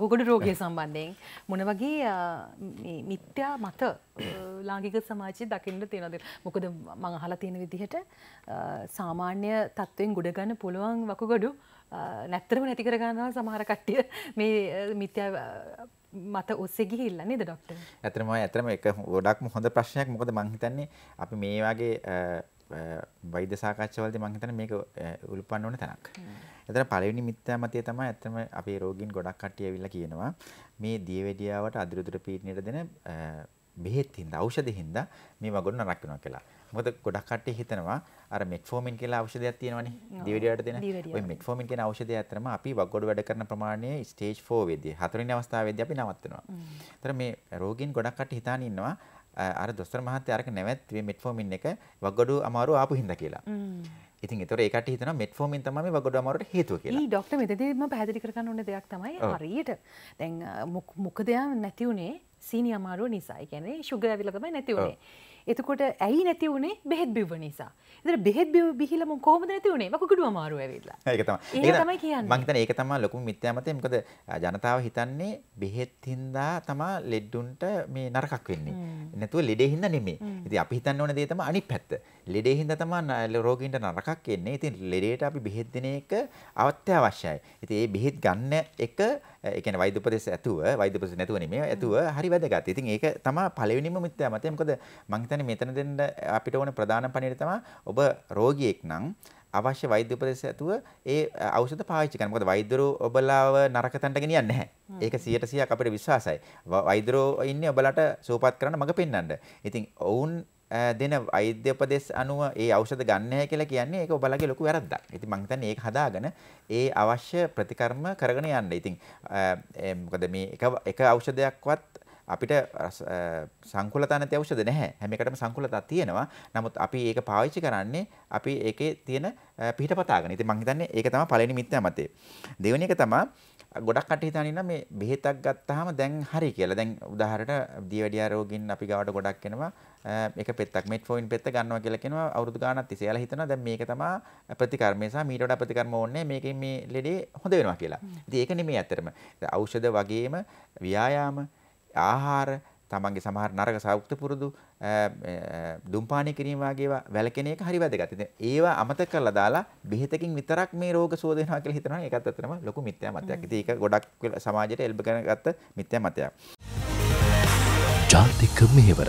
අකුගොඩ රෝගය සම්බන්ධයෙන් මොන වගේ මිත්‍යා මත ලාංගික සමාජයේ දකින්න තියෙනවද මොකද මම අහලා තියෙන විදිහට සාමාන්‍ය තත්ත්වෙන් ගොඩ ගන්න පුළුවන් වකුගඩු නැත්තරම නැති කර ගන්නවා සමහර කට්ටිය මේ මිත්‍යා මත ඔස්සේ ගිහිල්ලා නේද ડોක්ටර්? ඇත්තටම ඇත්තටම එක ගොඩක්ම හොඳ ප්‍රශ්නයක් මොකද මම හිතන්නේ අපි මේ වගේ වෛද්‍ය සාකච්ඡවලදී මම හිතන්නේ මේක උල්පන්න ඕන තැනක්. එතන පළවෙනි මිත්‍යා මතය තමයි ඇත්තම අපේ රෝගීන් ගොඩක් කට්ටිය ඇවිල්ලා කියනවා මේ දියවැඩියාවට අදිරුදුර පීඩනයට දෙන බෙහෙත් හින්දා ඖෂධ හින්දා මේ වගොඩ නරක වෙනවා කියලා. මොකද ගොඩක් කට්ටිය හිතනවා අර මෙට්ෆෝමින් කියලා ඖෂධයක් තියෙනවනේ දිවිඩියට දෙන. ওই මෙට්ෆෝමින් කියන ඖෂධය ඇත්තටම අපි වගොඩ වැඩ කරන ප්‍රමාණය ස්ටේජ් 4 වෙද්දී හතරවෙනි අවස්ථාවේදී අපි නවත්තනවා. ඒතර මේ රෝගීන් ගොඩක් කට්ටිය හිතාන ඉන්නවා අර දොස්තර මහත්තයා අරක නැවැත්තුවේ මෙට්ෆෝමින් එක වගඩු අමාරුව ආපු හින්දා කියලා. ඉතින් ඒතර ඒකට හිතනවා මෙට්ෆෝමින් තමයි මේ වගඩු අමාරුවට හේතුව කියලා. ඊ ડોක්ටර් මෙතනදී මම පැහැදිලි කරගන්න ඕනේ දෙයක් තමයි හරියට. දැන් මොකද නැති උනේ සීනි අමාරුව නිසා ගැනේ ශුග ඇවිලතමයි නැතිවුණේ එතකොට ඇයි නැති වුණේ බෙහෙත් බිව්ව නිසා එතන බෙහෙත් බිව් බිහිලම කොහොමද නැති වුණේ වකුගඩු අමාරු ඇවිල්ලා ඒක තමයි ඒක තමයි කියන්නේ මම හිතන්නේ ඒක තමයි ලොකුම මිත්‍යාමතය මොකද ජනතාව හිතන්නේ බෙහෙත් හින්දා තමයි ලෙඩුන්ට මේ නරකක් වෙන්නේ නැතුව ලෙඩේ හින්දා නෙමෙයි ඉතින් අපි හිතන්න ඕන දේ තමයි අනිත් පැත්ත ලෙඩේ හින්දා තමයි රෝගීන්ට නරකක් එන්නේ ඉතින් ලෙඩේට අපි බෙහෙත් දෙන එක අවශ්‍යයි ඉතින් ඒ බෙහෙත් ගන්න එක ඒ කියන්නේ වෛද්‍ය උපදෙස් ඇතුව වෛද්‍ය උපදෙස් නැතුව නෙමෙයි ඇතුව හරි හරි වැදගත්. ඉතින් ඒක තමයි පළවෙනිම මිත්‍යා මතය. මොකද මම හිතන්නේ මෙතන දෙන්න අපිට ඕන ප්‍රධාන පණිවිඩය තමයි ඔබ රෝගියෙක් නම් අවශ්‍ය වෛද්‍ය උපදෙස් ඇතුව ඒ ඖෂධ පාවිච්චි කරන්න. මොකද වෛද්‍යරු ඔබලාව නරක තැනට ගෙනියන්නේ නැහැ. ඒක 100% අපිට විශ්වාසයි. වෛද්‍යරු ඉන්නේ ඔබලාට සුවපත් කරන්න මඟ පෙන්වන්න. ඉතින් ඔවුන් දෙන වෛද්‍ය උපදෙස් අනුව ඒ ඖෂධ ගන්න නැහැ කියලා කියන්නේ ඒක ඔබලාගේ ලොකු වැරද්දක්. ඉතින් මම හිතන්නේ ඒක හදාගෙන ඒ අවශ්‍ය ප්‍රතිකර්ම කරගෙන යන්න. ඉතින් මොකද මේ එක එක ඖෂධයක්වත් අපිට සංකුලතා නැති ඖෂධ නැහැ. හැම එකටම සංකුලතා තියෙනවා. නමුත් අපි ඒක පාවිච්චි කරන්නේ අපි ඒකේ තියෙන පිහිට පතාගෙන. ඉතින් මම හිතන්නේ ඒක තමයි පළවෙනි මිත්‍යා මතය. දෙවෙනි එක තමයි ගොඩක් කට්ටිය හිතන ඉන්න මේ බෙහෙතක් ගත්තාම දැන් හරි කියලා. දැන් උදාහරණයට දියවැඩියා රෝගීන් අපි ගාවට ගොඩක් එනවා. එක පෙත්තක් මෙට්ෆෝයින් පෙත්ත ගන්නවා කියලා කියනවා අවුරුදු ගාණක් තිස්සේ. එයාලා හිතනවා දැන් මේක තමයි ප්‍රතිකර්මය සහ මීට වඩා ප්‍රතිකර්ම ඕනේ මේකෙන් මේ ලෙඩේ හොඳ වෙනවා කියලා. ඉතින් ඒක නෙමෙයි ඇත්තටම. ඖෂධ වගේම ව්‍යායාම ආහාර තමන්ගේ සමහර නරක සෞඛ්‍ය පුරුදු දුම්පානය කිරීම වගේවා වැළකෙන එක හරි වැදගත්. ඉතින් ඒවා අමතක කරලා දාලා බෙහෙතකින් විතරක් මේ රෝග සුවදෙනවා කියලා හිතනවා. ඒකත් ඇත්තටම ලොකු මිත්‍යා මතයක්. ඉතින් ඒක ගොඩක් සමාජයට එල්බ කරගත්ත මිත්‍යා මතයක්. ජාතික මෙහෙවර